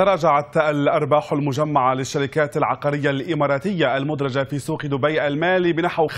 تراجعت الأرباح المجمعة للشركات العقارية الإماراتية المدرجة في سوق دبي المالي بنحو 5.3%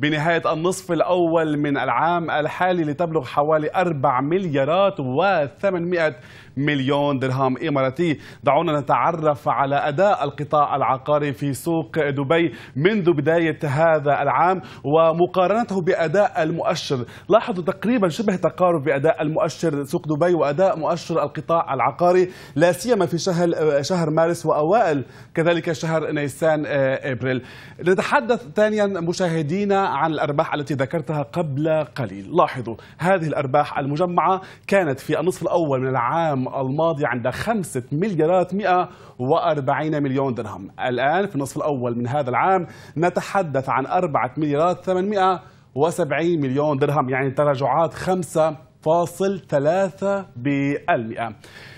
بنهاية النصف الأول من العام الحالي لتبلغ حوالي 4 مليارات و800 مليون درهم إماراتي دعونا نتعرف على أداء القطاع العقاري في سوق دبي منذ بداية هذا العام ومقارنته بأداء المؤشر لاحظوا تقريبا شبه تقارب بأداء المؤشر سوق دبي وأداء مؤشر ينتشر القطاع العقاري لا سيما في شهر شهر مارس واوائل كذلك شهر نيسان آه، ابريل. نتحدث ثانيا مشاهدينا عن الارباح التي ذكرتها قبل قليل، لاحظوا هذه الارباح المجمعه كانت في النصف الاول من العام الماضي عند 5 مليارات 140 مليون درهم، الان في النصف الاول من هذا العام نتحدث عن 4 مليارات 870 مليون درهم يعني تراجعات 5 فاصل ثلاثة بالمئة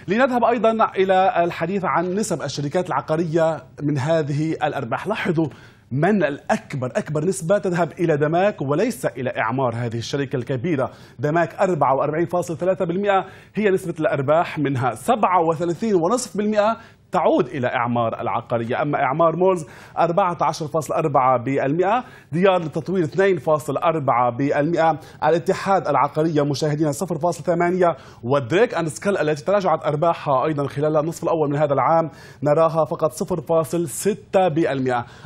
لنذهب أيضا إلى الحديث عن نسب الشركات العقارية من هذه الأرباح لاحظوا من الأكبر أكبر نسبة تذهب إلى دماك وليس إلى إعمار هذه الشركة الكبيرة دماك 44.3% هي نسبة الأرباح منها 37.5% تعود إلى إعمار العقارية أما إعمار مولز 14.4% ديار للتطوير 2.4% الاتحاد العقارية مشاهدين 0.8 ودريك أند سكال التي تراجعت أرباحها أيضا خلال النصف الأول من هذا العام نراها فقط 0.6%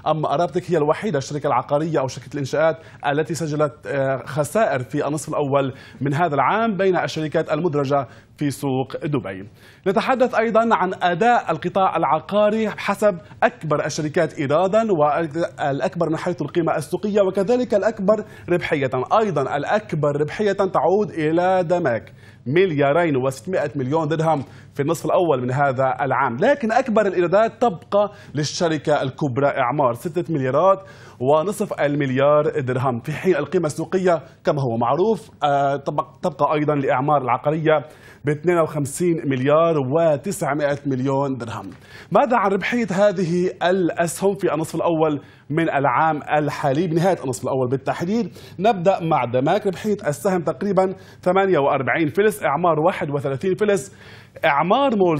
أما أرابتك هي الوحيدة الشركة العقارية أو شركة الإنشاءات التي سجلت آه، خسائر في النصف الأول من هذا العام بين الشركات المدرجة في سوق دبي نتحدث أيضا عن أداء القطاع العقاري حسب أكبر الشركات إيرادا والأكبر من حيث القيمة السوقية وكذلك الأكبر ربحية أيضا الأكبر ربحية تعود إلى دمك مليارين و600 مليون درهم في النصف الأول من هذا العام لكن أكبر الإيرادات تبقى للشركة الكبرى إعمار 6 مليارات ونصف المليار درهم في حين القيمة السوقية كما هو معروف آه، تبقى أيضا لإعمار العقارية ب 52 مليار و900 مليون درهم ماذا عن ربحية هذه الأسهم في النصف الأول من العام الحالي بنهاية النصف الأول بالتحديد نبدأ مع دماك ربحية السهم تقريبا 48 فلس إعمار 31 فلس إعمار مول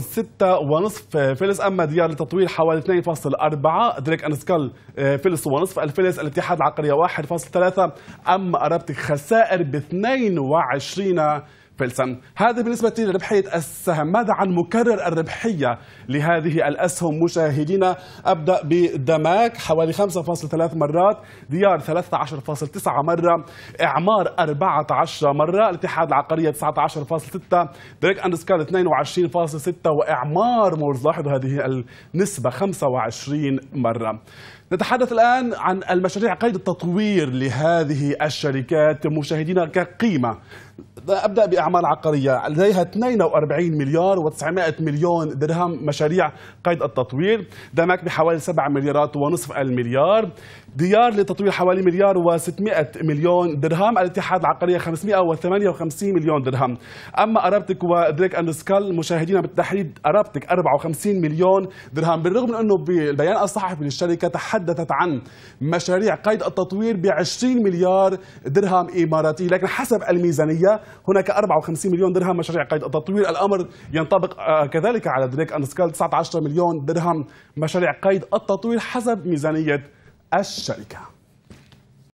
6.5 فلس أما ديار للتطوير حوالي 2.4 دريك أنسكال آه، فلس ونصف الفلس الاتحاد العقارية 1.3 أما أرابتك خسائر ب 22 فلسا هذا بالنسبة لربحية السهم ماذا عن مكرر الربحية لهذه الأسهم مشاهدينا أبدأ بدماك حوالي 5.3 مرات ديار 13.9 مرة إعمار 14 مرة الاتحاد العقارية 19.6 دريك أندسكال 22.6 وإعمار مورز لاحظوا هذه النسبة 25 مرة نتحدث الآن عن المشاريع قيد التطوير لهذه الشركات مشاهدينا كقيمة ابدا باعمال عقاريه لديها 42 مليار و900 مليون درهم مشاريع قيد التطوير دمك بحوالي 7 مليارات ونصف المليار ديار لتطوير حوالي مليار و600 مليون درهم الاتحاد العقاريه 558 مليون درهم اما ارابتك ودريك اند سكال مشاهدينا بالتحديد ارابتك 54 مليون درهم بالرغم من انه بالبيان الصحفي للشركه تحدثت عن مشاريع قيد التطوير ب 20 مليار درهم اماراتي لكن حسب الميزانيه هناك 54 مليون درهم مشاريع قيد التطوير الامر ينطبق آه، كذلك على دريك اند سكال 19 مليون درهم مشاريع قيد التطوير حسب ميزانيه الشركه